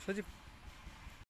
出去